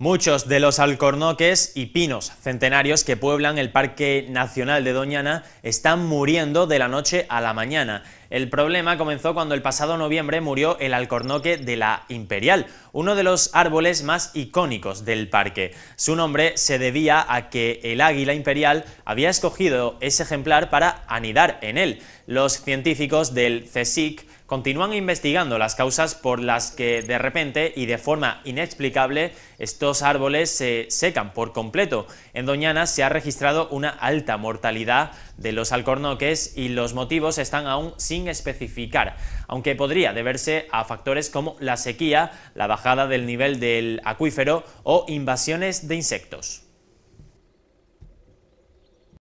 Muchos de los alcornoques y pinos centenarios que pueblan el Parque Nacional de Doñana están muriendo de la noche a la mañana. El problema comenzó cuando el pasado noviembre murió el alcornoque de la Imperial, uno de los árboles más icónicos del parque. Su nombre se debía a que el águila imperial había escogido ese ejemplar para anidar en él. Los científicos del CSIC continúan investigando las causas por las que de repente y de forma inexplicable estos árboles se secan por completo. En Doñana se ha registrado una alta mortalidad de los alcornoques y los motivos están aún sin especificar, aunque podría deberse a factores como la sequía, la bajada del nivel del acuífero o invasiones de insectos.